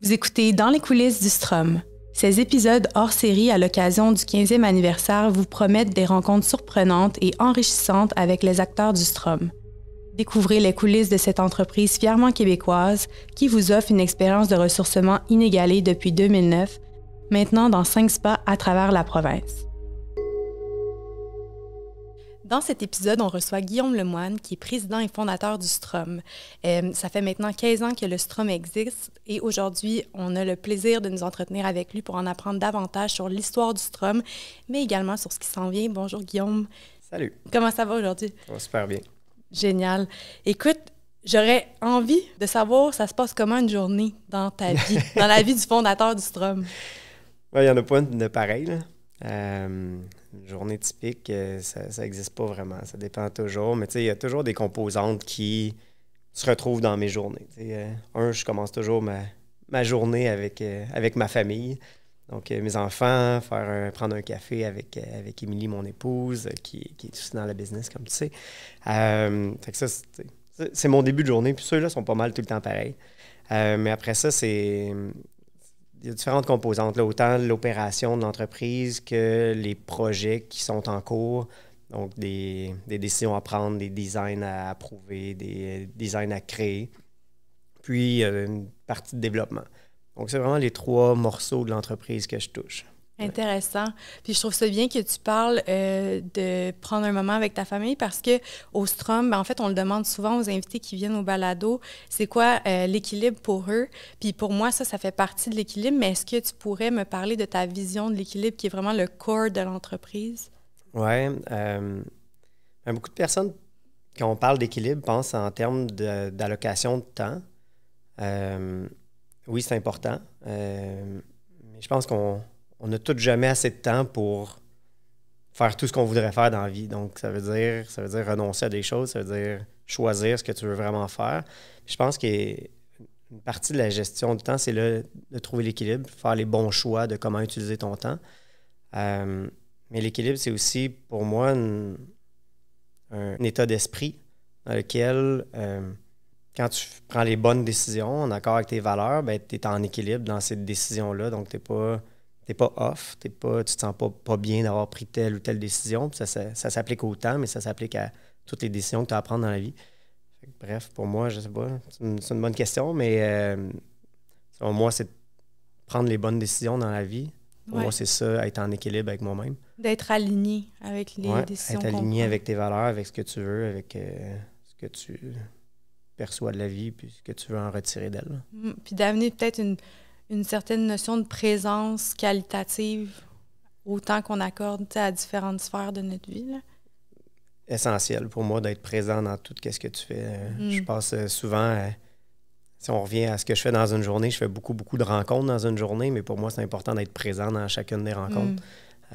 Vous écoutez Dans les coulisses du Strom. Ces épisodes hors série à l'occasion du 15e anniversaire vous promettent des rencontres surprenantes et enrichissantes avec les acteurs du Strom. Découvrez les coulisses de cette entreprise fièrement québécoise qui vous offre une expérience de ressourcement inégalée depuis 2009, maintenant dans cinq spas à travers la province. Dans cet épisode, on reçoit Guillaume Lemoine, qui est président et fondateur du Strom. Euh, ça fait maintenant 15 ans que le Strom existe et aujourd'hui, on a le plaisir de nous entretenir avec lui pour en apprendre davantage sur l'histoire du Strom, mais également sur ce qui s'en vient. Bonjour Guillaume. Salut. Comment ça va aujourd'hui? super bien. Génial. Écoute, J'aurais envie de savoir, ça se passe comment une journée dans ta vie, dans la vie du fondateur du Strom? Ben, il y en a pas de pareille, Là. Euh, une journée typique, euh, ça n'existe pas vraiment. Ça dépend toujours. Mais tu sais, il y a toujours des composantes qui se retrouvent dans mes journées. Euh, un, je commence toujours ma, ma journée avec, avec ma famille. Donc, mes enfants, faire prendre un café avec, avec Émilie, mon épouse, qui, qui, est aussi dans le business, comme tu sais. Fait que ça, c'est mon début de journée. Puis ceux-là sont pas mal tout le temps pareils. mais après ça, c'est il y a différentes composantes, là, autant l'opération de l'entreprise que les projets qui sont en cours, donc des, des décisions à prendre, des designs à approuver, des euh, designs à créer, puis euh, une partie de développement. Donc, c'est vraiment les trois morceaux de l'entreprise que je touche. Intéressant. Puis je trouve ça bien que tu parles euh, de prendre un moment avec ta famille parce que au Strom, ben, en fait, on le demande souvent aux invités qui viennent au balado, c'est quoi euh, l'équilibre pour eux? Puis pour moi, ça, ça fait partie de l'équilibre, mais est-ce que tu pourrais me parler de ta vision de l'équilibre qui est vraiment le corps de l'entreprise? Oui. Euh, ben, beaucoup de personnes, quand on parle d'équilibre, pensent en termes d'allocation de, temps. oui, c'est important. je pense qu'on on n'a tout jamais assez de temps pour faire tout ce qu'on voudrait faire dans la vie. Donc, ça veut dire, ça veut dire renoncer à des choses, ça veut dire choisir ce que tu veux vraiment faire. je pense qu'une partie de la gestion du temps, c'est de trouver l'équilibre, faire les bons choix de comment utiliser ton temps. Euh, mais l'équilibre, c'est aussi pour moi un, état d'esprit dans lequel euh, quand tu prends les bonnes décisions en accord avec tes valeurs, ben, tu es en équilibre dans cette décision là Donc, tu n'es pas t'es pas off, t'es pas, tu te sens pas, pas bien d'avoir pris telle ou telle décision. ça, ça, s'applique au temps, mais ça s'applique à toutes les décisions que tu as à prendre dans la vie. bref, pour moi, je sais pas, c'est une, bonne question, mais pour euh, moi, c'est prendre les bonnes décisions dans la vie. Pour moi, c'est ça, être en équilibre avec moi-même. D'être aligné avec les décisions. Être aligné avec tes valeurs, avec ce que tu veux, avec euh, ce que tu perçois de la vie, puis ce que tu veux en retirer d'elle. Mm, puis d'amener peut-être une une certaine notion de présence qualitative autant qu'on accorde à différentes sphères de notre vie. Essentiel pour moi d'être présent dans tout ce que tu fais. Mm. Je passe euh, souvent, à, si on revient à ce que je fais dans une journée, je fais beaucoup, beaucoup de rencontres dans une journée, mais pour moi, c'est important d'être présent dans chacune des rencontres. Mm.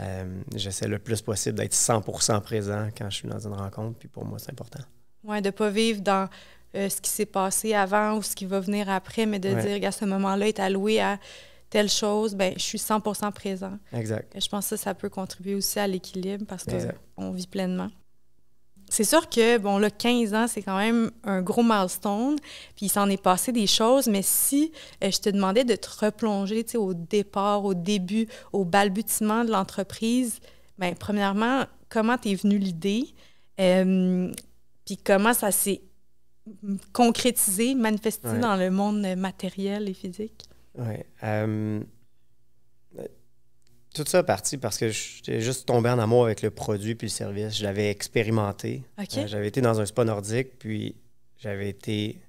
Euh, j'essaie le plus possible d'être 100 présent quand je suis dans une rencontre, puis pour moi, c'est important. Oui, de ne pas vivre dans euh, ce qui s'est passé avant ou ce qui va venir après, mais de dire, qu'à ce moment-là est alloué à telle chose, ben, je suis 100 présent. Exact. Je pense que ça, peut contribuer aussi à l'équilibre parce qu'on vit pleinement. C'est sûr que, bon, là, 15 ans, c'est quand même un gros milestone, puis il s'en est passé des choses, mais si euh, je te demandais de te replonger, tu sais, au départ, au début, au balbutiement de l'entreprise, ben, premièrement, comment t'es venue l'idée, euh, puis comment ça s'est concrétiser, manifester dans le monde matériel et physique. Oui. Euh, tout ça parti parce que j'étais juste tombé en amour avec le produit puis le service. Je l'avais expérimenté. Euh, j'avais été dans un spa nordique, puis j'avais été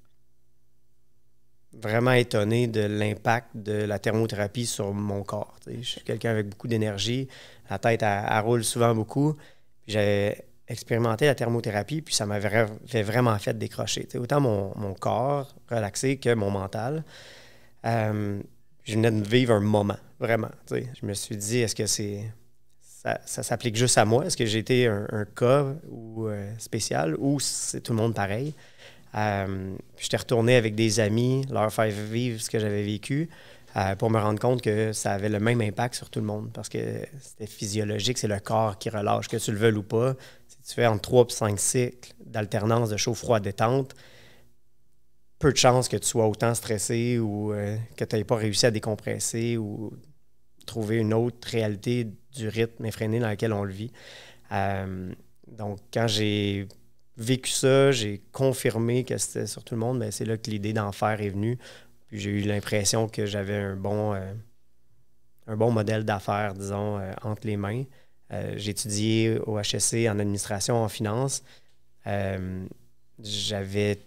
vraiment étonné de l'impact de la thermothérapie sur mon corps. Je suis quelqu'un avec beaucoup d'énergie. La tête, à elle roule souvent beaucoup. J'avais expérimenté la thermothérapie, puis ça m'avait vraiment fait décrocher. autant mon, mon, corps relaxé que mon mental. Euh, je venais de vivre un moment, vraiment. Je me suis dit, est-ce que c'est ça, ça s'applique juste à moi? Est-ce que j'ai été un, cas ou, euh, spécial ou c'est tout le monde pareil? Euh, J'étais retourné avec des amis, leur faire vivre ce que j'avais vécu euh, pour me rendre compte que ça avait le même impact sur tout le monde parce que c'était physiologique, c'est le corps qui relâche, que tu le veuilles ou pas, tu fais entre 3 ou 5 cycles d'alternance de chaud-froid-détente, peu de chances que tu sois autant stressé ou euh, que tu n'aies pas réussi à décompresser ou trouver une autre réalité du rythme effréné dans lequel on le vit. Euh, donc, quand j'ai vécu ça, j'ai confirmé que c'était sur tout le monde, mais c'est là que l'idée d'en faire est venue. Puis j'ai eu l'impression que j'avais un bon, euh, un bon modèle d'affaires, disons, entre les mains. Euh, j'ai étudié au HSC en administration, en finance. Euh, j'avais,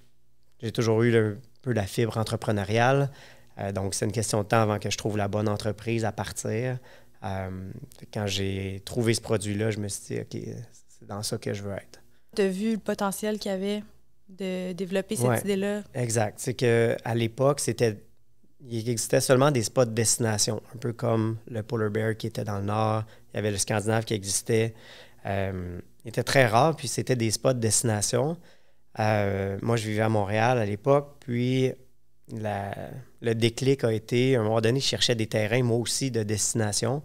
j'ai toujours eu un peu la fibre entrepreneuriale. Euh, donc, c'est une question de temps avant que je trouve la bonne entreprise à partir. quand j'ai trouvé ce produit-là, je me suis dit, OK, c'est dans ça que je veux être. Tu as vu le potentiel qu'il y avait de développer cette idée-là? Exact. C'est qu'à l'époque, c'était il existait seulement des spots de destination, un peu comme le Polar Bear qui était dans le nord, il y avait le Scandinave qui existait. Euh, il était très rare, puis c'était des spots de destination. Euh, moi, je vivais à Montréal à l'époque, puis le déclic a été, à un moment donné, je cherchais des terrains, moi aussi, de destination.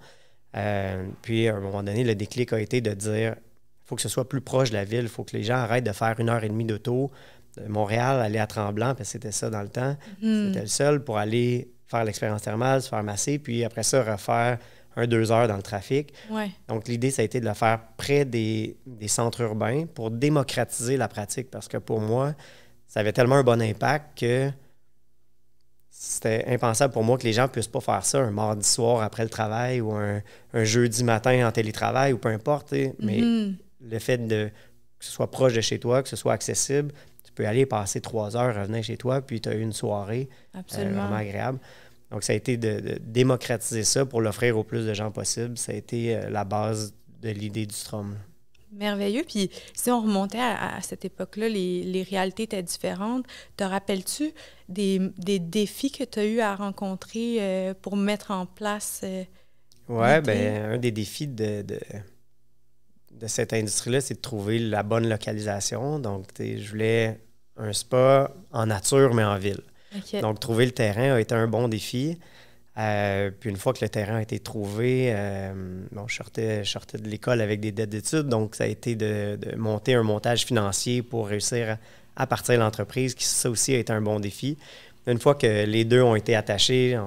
Euh, puis, à un moment donné, le déclic a été de dire, il faut que ce soit plus proche de la ville, il faut que les gens arrêtent de faire une heure et demie d'auto de Montréal, aller à Tremblant, parce que c'était ça dans le temps. Hmm. C'était le seul pour aller faire l'expérience thermale, se faire masser, puis après ça, refaire un, deux heures dans le trafic. Donc, l'idée, ça a été de le faire près des, centres urbains pour démocratiser la pratique, parce que pour moi, ça avait tellement un bon impact que c'était impensable pour moi que les gens puissent pas faire ça un mardi soir après le travail ou un, jeudi matin en télétravail ou peu importe. Mais mm-hmm. le fait de que ce soit proche de chez toi, que ce soit accessible, tu peux aller passer trois heures, revenir chez toi, puis tu as eu une soirée euh, Absolument. vraiment agréable. Donc, ça a été de, démocratiser ça pour l'offrir au plus de gens possible. Ça a été euh, la base de l'idée du Strom. Merveilleux. Puis, si on remontait à, cette époque-là, les, réalités étaient différentes. Te rappelles-tu des, défis que tu as eu à rencontrer euh, pour mettre en place? oui, bien, un des défis de cette industrie-là, c'est de trouver la bonne localisation. Donc, je voulais un spa en nature, mais en ville. Donc, trouver le terrain a été un bon défi. Euh, puis une fois que le terrain a été trouvé, euh, je, sortais, de l'école avec des dettes d'études, donc ça a été de, monter un montage financier pour réussir à, partir de l'entreprise, qui ça aussi a été un bon défi. Une fois que les deux ont été attachés,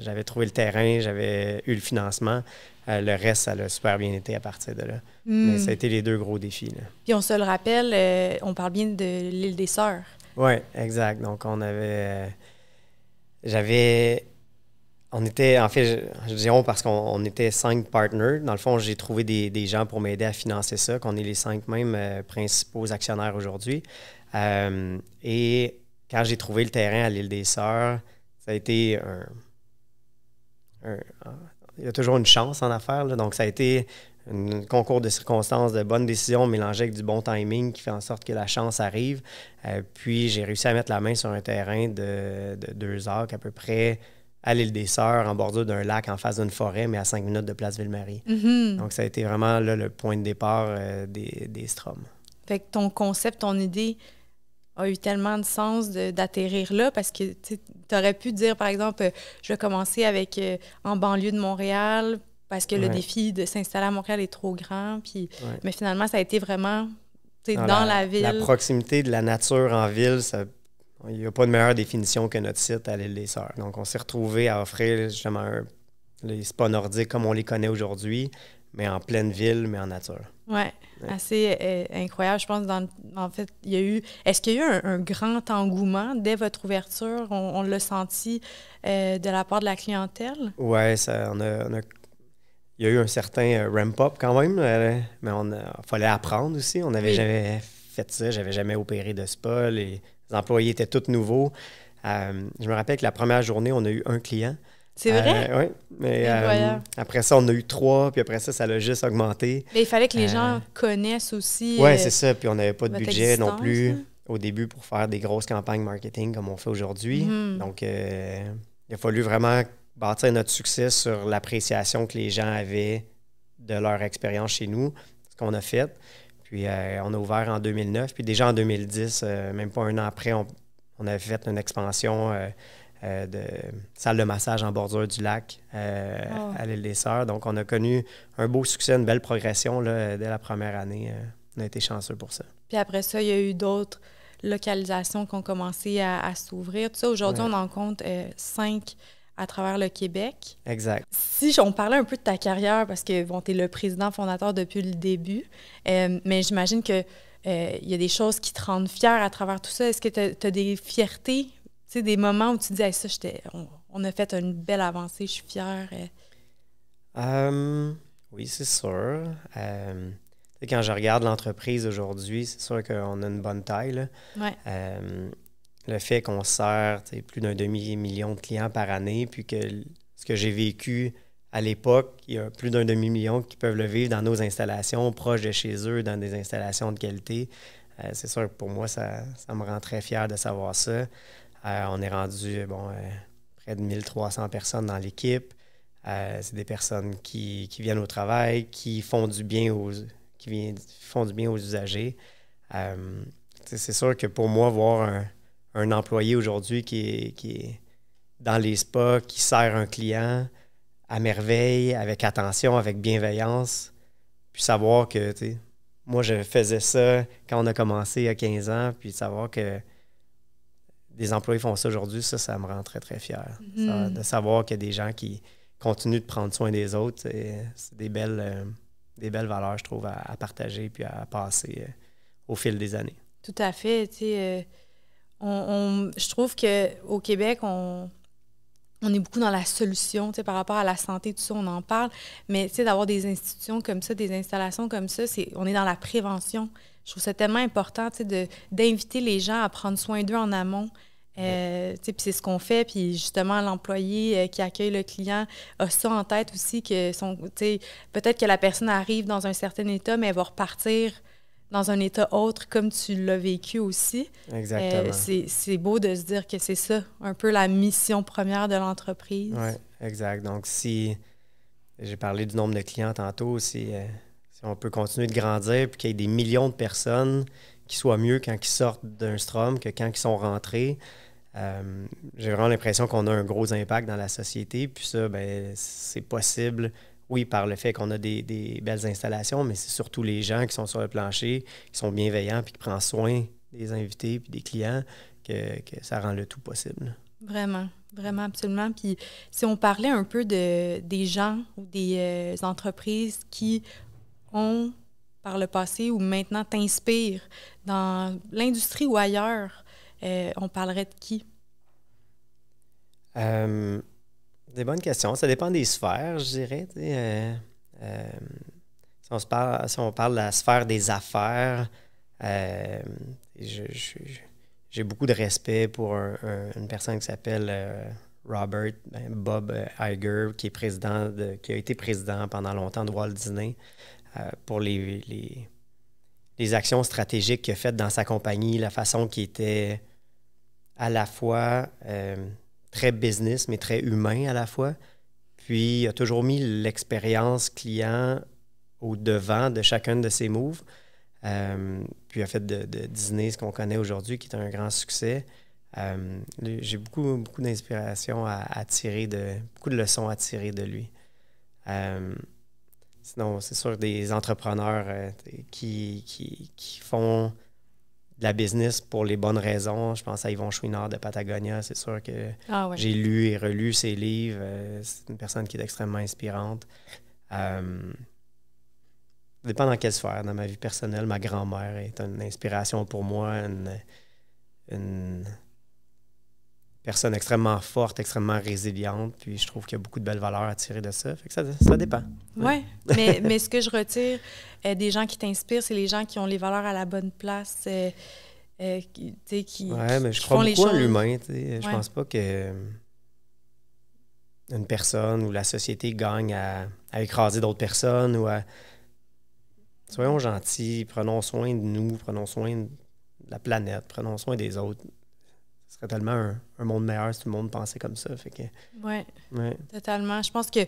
j'avais trouvé le terrain, j'avais eu le financement, euh, le reste, ça a super bien été à partir de là. Hmm. Mais ça a été les deux gros défis. Puis on se le rappelle, euh, on parle bien de l'île des Sœurs. Oui, exact. Donc on avait. Euh, j'avais. On était, en fait, je, on parce qu'on était cinq partners. Dans le fond, j'ai trouvé des, gens pour m'aider à financer ça, qu'on est les cinq mêmes principaux actionnaires aujourd'hui. et quand j'ai trouvé le terrain à l'île des Sœurs, ça a été un il y a toujours une chance en affaires. Donc, ça a été un concours de circonstances, de bonnes décisions mélangées avec du bon timing qui fait en sorte que la chance arrive. Euh, puis, j'ai réussi à mettre la main sur un terrain de, deux heures, à peu près à l'île des Sœurs, en bordure d'un lac, en face d'une forêt, mais à cinq minutes de Place Ville-Marie. Mm-hmm. Donc, ça a été vraiment le point de départ euh, des, des Stroms. Fait que ton concept, ton idée a eu tellement de sens d'atterrir là parce que tu aurais pu dire, par exemple, euh, je vais commencer avec euh, en banlieue de Montréal parce que le défi de s'installer à Montréal est trop grand. Puis, Mais finalement, ça a été vraiment ah, dans, la, ville. La proximité de la nature en ville, il n'y a pas de meilleure définition que notre site à l'île des Sœurs. Donc on s'est retrouvé à offrir justement les spas nordiques comme on les connaît aujourd'hui, mais en pleine ville, mais en nature. Oui, ouais. assez euh, incroyable. Je pense, en fait, il y a eu. Est-ce qu'il y a eu un, grand engouement dès votre ouverture? On, l'a senti euh, de la part de la clientèle? Oui, il y a eu un certain euh, ramp-up quand même, mais on fallait apprendre aussi. On n'avait jamais fait ça, j'avais jamais opéré de spa. Les employés étaient tous nouveaux. je me rappelle que la première journée, on a eu un client. C'est vrai? Euh, mais euh, après ça, on a eu trois, puis après ça, ça a juste augmenté. Mais il fallait que les euh, gens connaissent aussi. Oui, c'est ça. Puis on n'avait pas de budget non plus au début pour faire des grosses campagnes marketing comme on fait aujourd'hui. Mhm. Donc, il a fallu vraiment bâtir notre succès sur l'appréciation que les gens avaient de leur expérience chez nous, ce qu'on a fait. Puis on a ouvert en 2009. Puis déjà en 2010, même pas un an après, on avait fait une expansion euh, de salle de massage en bordure du lac euh, oh. à l'île des Sœurs. Donc, on a connu un beau succès, une belle progression là, dès la première année. Euh, on a été chanceux pour ça. Puis après ça, il y a eu d'autres localisations qui ont commencé à, s'ouvrir. aujourd'hui, on en compte cinq à travers le Québec. Exact. Si on parlait un peu de ta carrière, parce que tu es le président fondateur depuis le début, mais j'imagine que il y a des choses qui te rendent fier à travers tout ça. Est-ce que tu as, as, des fiertés des moments où tu disais ça, on, a fait une belle avancée, je suis fière. Euh. oui, c'est sûr. quand je regarde l'entreprise aujourd'hui, c'est sûr qu'on a une bonne taille. le fait qu'on sert plus d'un demi-million de clients par année, puis que ce que j'ai vécu à l'époque, il y a plus d'un demi-million qui peuvent le vivre dans nos installations, proches de chez eux, dans des installations de qualité. Euh, c'est sûr que pour moi, ça, ça, me rend très fier de savoir ça. Euh, on est rendu euh, près de 1300 personnes dans l'équipe. Euh, c'est des personnes qui, viennent au travail, qui font du bien aux, qui font du bien aux usagers. c'est sûr que pour moi, voir un, employé aujourd'hui qui est, qui est dans les spas, qui sert un client à merveille, avec attention, avec bienveillance, puis savoir que moi, je faisais ça quand on a commencé à 15 ans, puis savoir que des employés font ça aujourd'hui, ça, ça me rend très, très fier. Mhm. de savoir qu'il y a des gens qui continuent de prendre soin des autres, c'est des belles, euh, des belles valeurs, je trouve, à, partager puis à passer euh, au fil des années. Tout à fait. Euh, je trouve qu'au Québec, on, on est beaucoup dans la solution, par rapport à la santé, tout ça, on en parle. Mais, d'avoir des institutions comme ça, des installations comme ça, c'est, on est dans la prévention je trouve ça tellement important d'inviter les gens à prendre soin d'eux en amont. Euh, puis c'est ce qu'on fait, puis justement l'employé euh, qui accueille le client a ça en tête aussi que son, peut-être que la personne arrive dans un certain état, mais elle va repartir dans un état autre, comme tu l'as vécu aussi. Euh, Exactement. c'est beau de se dire que c'est ça, un peu la mission première de l'entreprise. Oui, exact. Donc si j'ai parlé du nombre de clients tantôt, aussi on peut continuer de grandir puis qu'il y ait des millions de personnes qui soient mieux quand ils sortent d'un Strom que quand ils sont rentrés. Euh, j'ai vraiment l'impression qu'on a un gros impact dans la société. Puis ça, ben, c'est possible, oui, par le fait qu'on a des, belles installations, mais c'est surtout les gens qui sont sur le plancher, qui sont bienveillants puis qui prennent soin des invités puis des clients que, ça rend le tout possible. Vraiment. Vraiment, absolument. Puis si on parlait un peu des gens ou des euh, entreprises qui ont, par le passé ou maintenant, t'inspire dans l'industrie ou ailleurs? Euh, on parlerait de qui? Euh, des bonnes questions. Ça dépend des sphères, je dirais. Euh, si, on se parle, on parle de la sphère des affaires, j'ai beaucoup de respect pour une personne qui s'appelle Robert ben, Bob Iger, qui est président de, qui a été président pendant longtemps de Walt Disney. Euh, pour les, les, actions stratégiques qu'il a faites dans sa compagnie, la façon qu'il était à la fois euh, très business, mais très humain à la fois. Puis, il a toujours mis l'expérience client au devant de chacun de ses moves. Euh, puis, il a fait de, Disney ce qu'on connaît aujourd'hui, qui est un grand succès. J'ai beaucoup, beaucoup d'inspiration à, à, tirer de, beaucoup de leçons à tirer de lui. Sinon, c'est sûr des entrepreneurs euh, qui, qui, font de la business pour les bonnes raisons. Je pense à Yvon Chouinard de Patagonia. C'est sûr que ah j'ai lu et relu ses livres. Euh, c'est une personne qui est extrêmement inspirante. Ça euh, dépend dans quelle sphère. Dans ma vie personnelle, ma grand-mère est une inspiration pour moi, une personne extrêmement forte, extrêmement résiliente. Puis je trouve qu'il y a beaucoup de belles valeurs à tirer de ça. ça, dépend. Oui, mais, ce que je retire euh, des gens qui t'inspirent, c'est les gens qui ont les valeurs à la bonne place. Oui, euh, euh, qui, qui, mais je crois beaucoup en l'humain. Je Je pense pas qu'une personne ou la société gagne à, à écraser d'autres personnes ou Soyons gentils, prenons soin de nous, prenons soin de la planète, prenons soin des autres ce serait tellement un, monde meilleur si tout le monde pensait comme ça. Fait que, totalement. Je pense que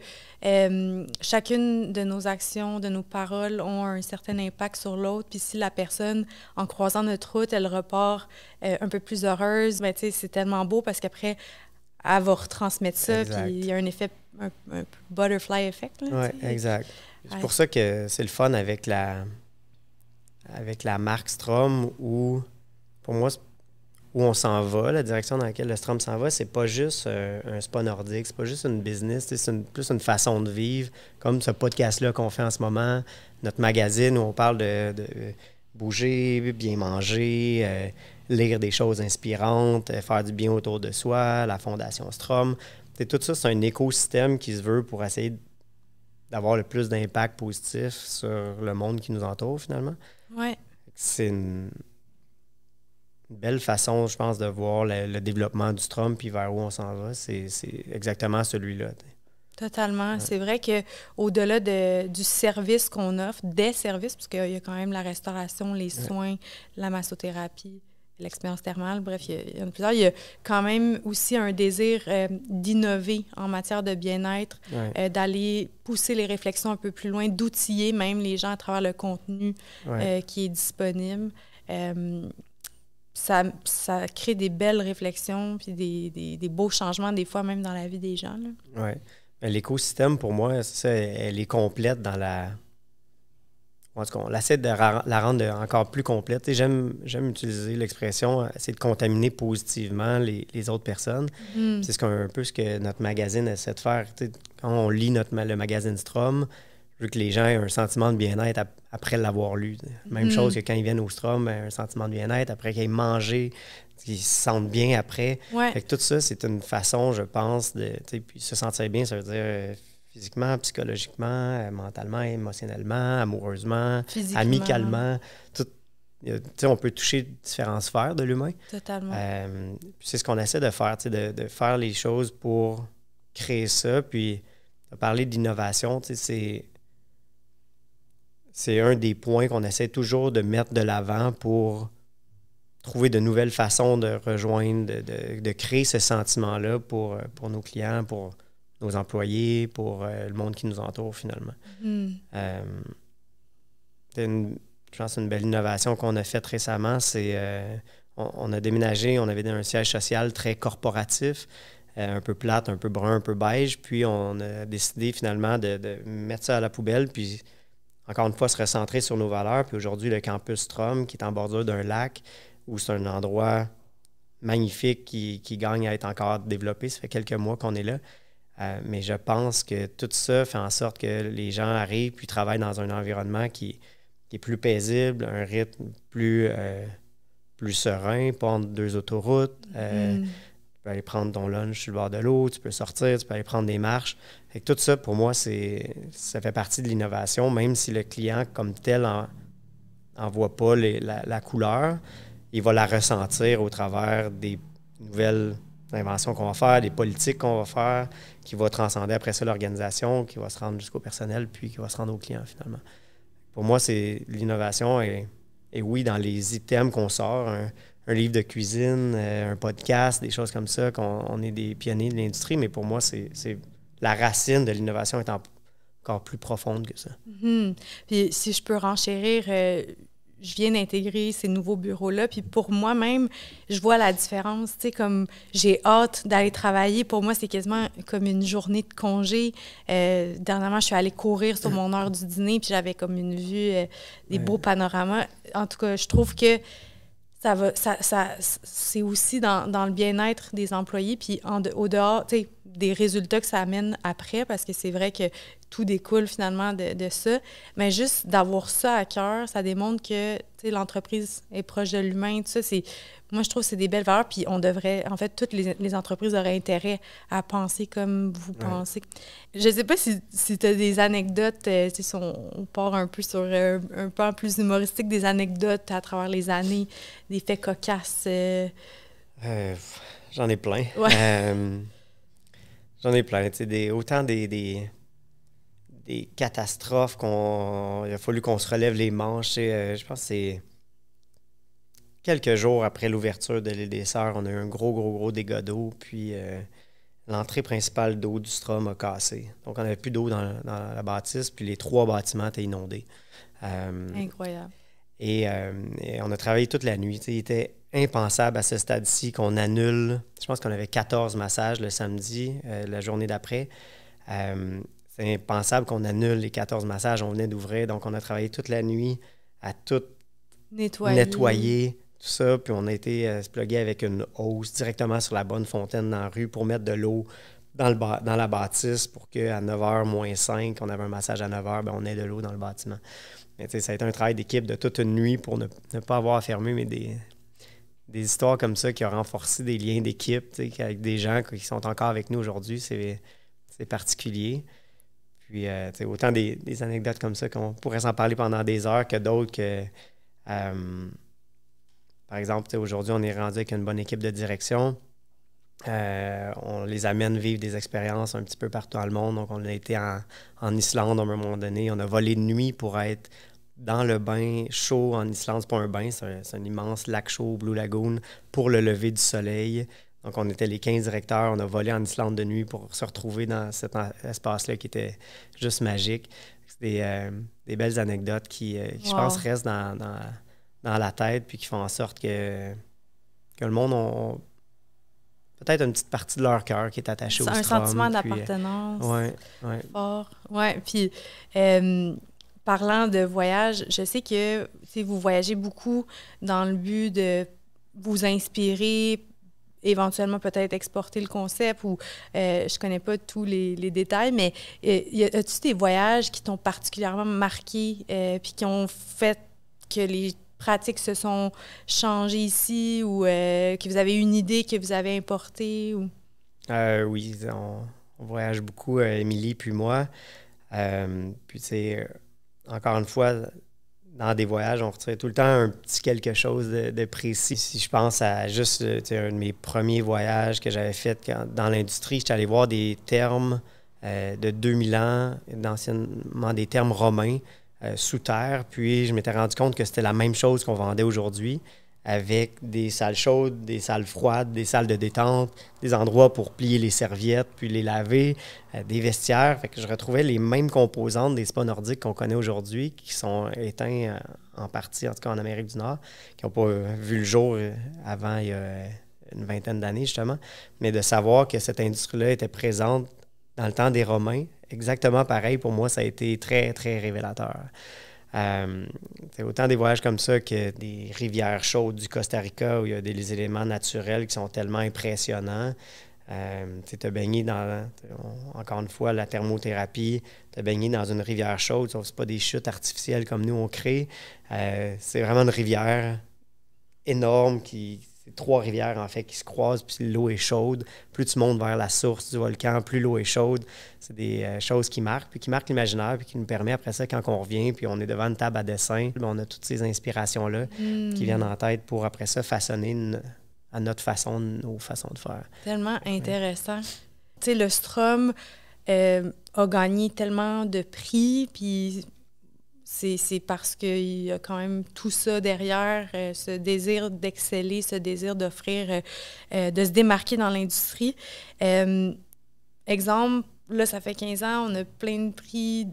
euh, chacune de nos actions, de nos paroles ont un certain impact sur l'autre. Puis si la personne, en croisant notre route, elle repart euh, un peu plus heureuse, ben, c'est tellement beau parce qu'après, elle va retransmettre ça. Puis il y a un effet, un, butterfly effect. Oui, exact. C'est pour ça que c'est le fun avec la, avec la marque Strom où, pour moi, où on s'en va, la direction dans laquelle le Strom s'en va, c'est pas juste euh, un spa nordique, c'est pas juste une business, c'est plus une façon de vivre, comme ce podcast-là qu'on fait en ce moment, notre magazine où on parle de, bouger, bien manger, euh, lire des choses inspirantes, euh, faire du bien autour de soi, la fondation Strom. tout ça, c'est un écosystème qui se veut pour essayer d'avoir le plus d'impact positif sur le monde qui nous entoure finalement. Ouais. C'est une une belle façon, je pense, de voir le, développement du Strom puis vers où on s'en va. C'est exactement celui-là. Totalement. C'est vrai que au delà du service qu'on offre, des services, puisqu'il y a quand même la restauration, les soins, la massothérapie, l'expérience thermale, bref, il y, a, en a plusieurs. Il y a quand même aussi un désir euh, d'innover en matière de bien-être, euh, d'aller pousser les réflexions un peu plus loin, d'outiller même les gens à travers le contenu euh, qui est disponible ça, crée des belles réflexions puis des, beaux changements, des fois même dans la vie des gens. Oui. L'écosystème, pour moi, elle est complète dans la. En tout cas, on essaie de la rendre encore plus complète. J'aime utiliser l'expression c'est de contaminer positivement les, autres personnes. Mm. C'est ce un peu ce que notre magazine essaie de faire. quand on lit notre, le magazine Strom, je veux que les gens aient un sentiment de bien-être après l'avoir lu. Même chose mm. que quand ils viennent au Strom, ben, un sentiment de bien-être après qu'ils aient mangé, qu'ils se sentent bien après. tout ça, c'est une façon, je pense, de puis se sentir bien, ça veut dire euh, physiquement, psychologiquement, euh, mentalement, émotionnellement, amoureusement, amicalement. Tout, on peut toucher différentes sphères de l'humain. Totalement. Euh, c'est ce qu'on essaie de faire, de, faire les choses pour créer ça. Puis, parler parlé d'innovation, c'est c'est un des points qu'on essaie toujours de mettre de l'avant pour trouver de nouvelles façons de rejoindre, de, créer ce sentiment-là pour, euh, pour nos clients, pour nos employés, pour euh, le monde qui nous entoure finalement. Mm. une, je une belle innovation qu'on a faite récemment, c'est on, a déménagé, on avait un siège social très corporatif, un peu plate, un peu brun, un peu beige, puis on a décidé finalement de, de mettre ça à la poubelle, puis encore une fois, se recentrer sur nos valeurs. Puis aujourd'hui, le campus Strom, qui est en bordure d'un lac, où c'est un endroit magnifique qui, gagne à être encore développé. Ça fait quelques mois qu'on est là. Euh, mais je pense que tout ça fait en sorte que les gens arrivent puis travaillent dans un environnement qui, est plus paisible, un rythme plus, euh, plus serein, pas entre deux autoroutes. Euh, mm peux aller prendre ton lunch sur le bord de l'eau, tu peux sortir, tu peux aller prendre des marches. Et tout ça, pour moi, c'est ça fait partie de l'innovation, même si le client comme tel en, voit pas la, couleur, il va la ressentir au travers des nouvelles inventions qu'on va faire, des politiques qu'on va faire, qui va transcender après ça l'organisation, qui va se rendre jusqu'au personnel, puis qui va se rendre au client finalement. Pour moi, c'est l'innovation et, et oui, dans les items qu'on sort, un livre de cuisine, euh, un podcast, des choses comme ça, qu'on est des pionniers de l'industrie, mais pour moi, c'est la racine de l'innovation est encore plus profonde que ça. Mhm. Puis si je peux renchérir, euh, je viens d'intégrer ces nouveaux bureaux-là, puis pour moi-même, je vois la différence, tu sais, comme j'ai hâte d'aller travailler. Pour moi, c'est quasiment comme une journée de congé. Euh, dernièrement, je suis allée courir sur mon heure du dîner, puis j'avais comme une vue, des beaux panoramas. En tout cas, je trouve que ça, c'est aussi dans, le bien-être des employés, puis en au dehors, tu sais, des résultats que ça amène après, parce que c'est vrai que tout découle finalement de, ça. Mais juste d'avoir ça à cœur, ça démontre que l'entreprise est proche de l'humain. c'est, moi, je trouve que c'est des belles valeurs. Puis on devrait, en fait, toutes les, entreprises auraient intérêt à penser comme vous pensez. Je ne sais pas si, tu as des anecdotes, euh, si on, part un peu sur euh, un plan plus humoristique, des anecdotes à travers les années, des faits cocasses. Euh. J'en ai plein. J'en ai plein. Des, autant des, catastrophes qu'on. Il a fallu qu'on se relève les manches. Euh, je pense que c'est. Quelques jours après l'ouverture de l'île des Sœurs, on a eu un gros, gros, gros dégât d'eau. Puis euh, l'entrée principale d'eau du Strom a cassé. Donc, on n'avait plus d'eau dans, la bâtisse. Puis les trois bâtiments étaient inondés. Euh, Incroyable. Et, on a travaillé toute la nuit. il était impensable à ce stade-ci qu'on annule. Je pense qu'on avait 14 massages le samedi, euh, la journée d'après. Euh, c'est impensable qu'on annule les 14 massages. On venait d'ouvrir, donc on a travaillé toute la nuit à tout nettoyer, tout ça. Puis on a été euh, se plugué avec une hausse directement sur la bonne fontaine dans la rue pour mettre de l'eau dans, le dans la bâtisse pour qu'à 9h moins 5, on avait un massage à 9h, ben, on ait de l'eau dans le bâtiment. Mais ça a été un travail d'équipe de toute une nuit pour ne pas avoir fermé, mais des, des histoires comme ça qui ont renforcé des liens d'équipe avec des gens qui sont encore avec nous aujourd'hui, c'est particulier. Puis, euh, autant des, anecdotes comme ça qu'on pourrait s'en parler pendant des heures que d'autres que. Euh, par exemple, aujourd'hui, on est rendu avec une bonne équipe de direction. Euh, on les amène vivre des expériences un petit peu partout dans le monde. Donc, on a été en, en Islande à un moment donné. On a volé de nuit pour être dans le bain chaud en Islande. C'est pas un bain, c'est un, immense lac chaud, Blue Lagoon, pour le lever du soleil. Donc, on était les 15 directeurs, on a volé en Islande de nuit pour se retrouver dans cet espace-là qui était juste magique. C'est des, euh, belles anecdotes qui, euh, je pense, restent dans, dans, la tête puis qui font en sorte que, que le monde a peut-être une petite partie de leur cœur qui est attachée au C'est un sentiment euh, d'appartenance ouais, ouais. fort. Oui, puis parlant de voyage, je sais que vous voyagez beaucoup dans le but de vous inspirer, éventuellement peut-être exporter le concept ou euh, je connais pas tous les, détails, mais euh, as tu des voyages qui t'ont particulièrement marqué euh, puis qui ont fait que les pratiques se sont changées ici ou que vous avez une idée que vous avez importée ou oui, on, voyage beaucoup, Émilie puis moi. puis c'est encore une fois, dans des voyages, on retire tout le temps un petit quelque chose de, précis. Si je pense à juste euh, un de mes premiers voyages que j'avais fait dans l'industrie, j'étais allé voir des termes euh, de 2000 ans, d'anciennement des termes romains euh, sous terre. Puis je m'étais rendu compte que c'était la même chose qu'on vendait aujourd'hui avec des salles chaudes, des salles froides, des salles de détente, des endroits pour plier les serviettes, puis les laver, euh, des vestiaires. Fait que je retrouvais les mêmes composantes des spas nordiques qu'on connaît aujourd'hui, qui sont éteints euh, en partie, en tout cas en Amérique du Nord, qui n'ont pas euh, vu le jour avant il y a une vingtaine d'années, justement. Mais de savoir que cette industrie-là était présente dans le temps des Romains, exactement pareil, pour moi, ça a été très, très révélateur. C'est euh, autant des voyages comme ça que des rivières chaudes du Costa Rica où il y a des éléments naturels qui sont tellement impressionnants. Euh, tu as baigné dans, encore une fois, la thermothérapie, tu as baigné dans une rivière chaude, sauf que pas des chutes artificielles comme nous on crée. Euh, c'est vraiment une rivière énorme qui c'est trois rivières en fait qui se croisent, puis l'eau est chaude. Plus tu montes vers la source du volcan, plus l'eau est chaude. C'est des euh, choses qui marquent, puis qui marquent l'imaginaire, puis qui nous permet après ça, quand on revient, puis on est devant une table à dessin, ben, on a toutes ces inspirations-là hmm. qui viennent en tête pour après ça façonner à notre façon, nos façons de faire. Tellement intéressant. Tu sais, le Strom euh, a gagné tellement de prix, puis c'est parce qu'il y a quand même tout ça derrière, euh, ce désir d'exceller, ce désir d'offrir, euh, euh, de se démarquer dans l'industrie. exemple, là, ça fait 15 ans, on a plein de prix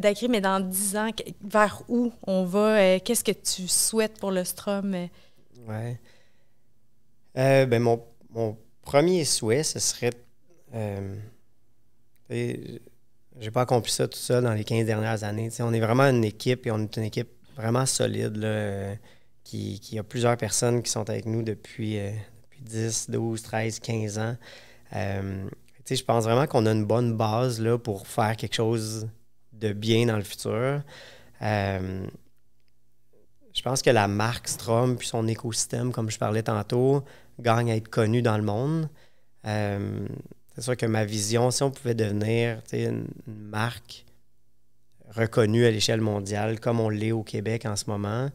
d'acquis, mais dans 10 ans, vers où on va? Qu'est-ce que tu souhaites pour le Strom? Ouais. ben mon, mon, premier souhait, ce serait j'ai pas accompli ça tout seul dans les 15 dernières années. on est vraiment une équipe et on est une équipe vraiment solide là, euh, qui, a plusieurs personnes qui sont avec nous depuis, 10, 12, 13, 15 ans. Euh, je pense vraiment qu'on a une bonne base là, pour faire quelque chose de bien dans le futur. Euh, je pense que la marque Strom puis son écosystème, comme je parlais tantôt, gagne à être connu dans le monde c'est sûr que ma vision, si on pouvait devenir une, marque reconnue à l'échelle mondiale, comme on l'est au Québec en ce moment,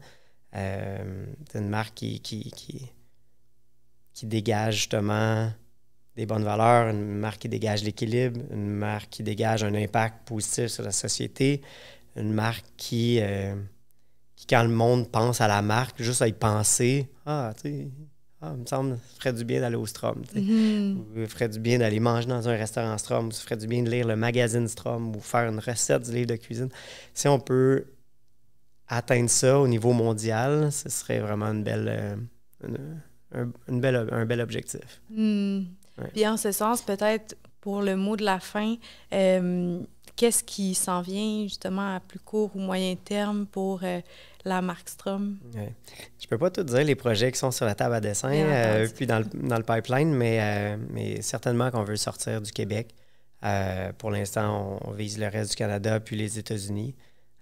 euh, une marque qui qui, qui, dégage justement des bonnes valeurs, une marque qui dégage l'équilibre, une marque qui dégage un impact positif sur la société, une marque qui, euh, qui quand le monde pense à la marque, juste à y penser, ah, tu sais, ah, il me semble, ça ferait du bien d'aller au Strom. Mm-hmm. ça ferait du bien d'aller manger dans un restaurant Strom. ça ferait du bien de lire le magazine Strom ou faire une recette du livre de cuisine. Si on peut atteindre ça au niveau mondial, ce serait vraiment une belle, euh, un, belle, un bel objectif. Mm. Puis en ce sens, peut-être pour le mot de la fin, euh, qu'est-ce qui s'en vient justement à plus court ou moyen terme pour euh, la Markstrom? Ouais. Je peux pas tout dire les projets qui sont sur la table à dessin, euh, puis dans le, pipeline, euh, mais, certainement qu'on veut sortir du Québec. pour l'instant, on, vise le reste du Canada, puis les États-Unis.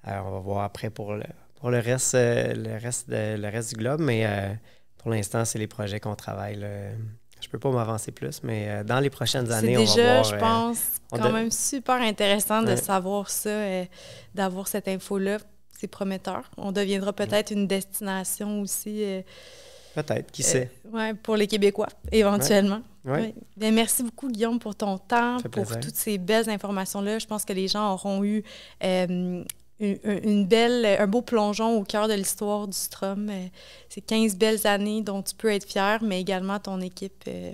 on va voir après pour le, pour le reste, le, reste le reste du globe, mais pour l'instant, c'est les projets qu'on travaille je peux pas m'avancer plus, mais euh, dans les prochaines années, on va voir. je euh, pense, quand même super intéressant de savoir ça, euh, d'avoir cette info-là. C'est prometteur. On deviendra peut-être une destination aussi. Peut-être, qui sait. pour les Québécois, éventuellement. Ouais. merci beaucoup, Guillaume, pour ton temps, pour toutes ces belles informations-là. Je pense que les gens auront eu une, belle, un beau plongeon au cœur de l'histoire du Strom. Euh, c'est 15 belles années dont tu peux être fier, mais également ton équipe. Euh,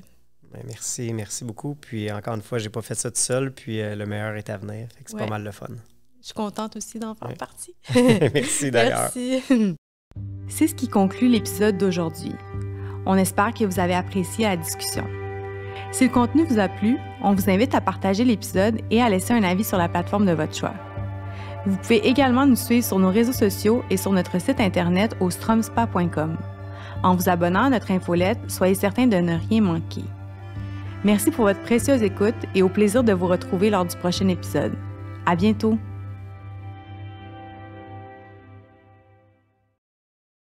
ben, merci, merci beaucoup. Puis encore une fois, j'ai pas fait ça tout seul, puis euh, le meilleur est à venir. C'est pas mal le fun. Je suis contente aussi d'en faire partie. merci d'ailleurs. Merci. C'est ce qui conclut l'épisode d'aujourd'hui. On espère que vous avez apprécié la discussion. Si le contenu vous a plu, on vous invite à partager l'épisode et à laisser un avis sur la plateforme de votre choix. Vous pouvez également nous suivre sur nos réseaux sociaux et sur notre site internet au stromspa.com. En vous abonnant à notre infolette, soyez certain de ne rien manquer. Merci pour votre précieuse écoute et au plaisir de vous retrouver lors du prochain épisode. À bientôt!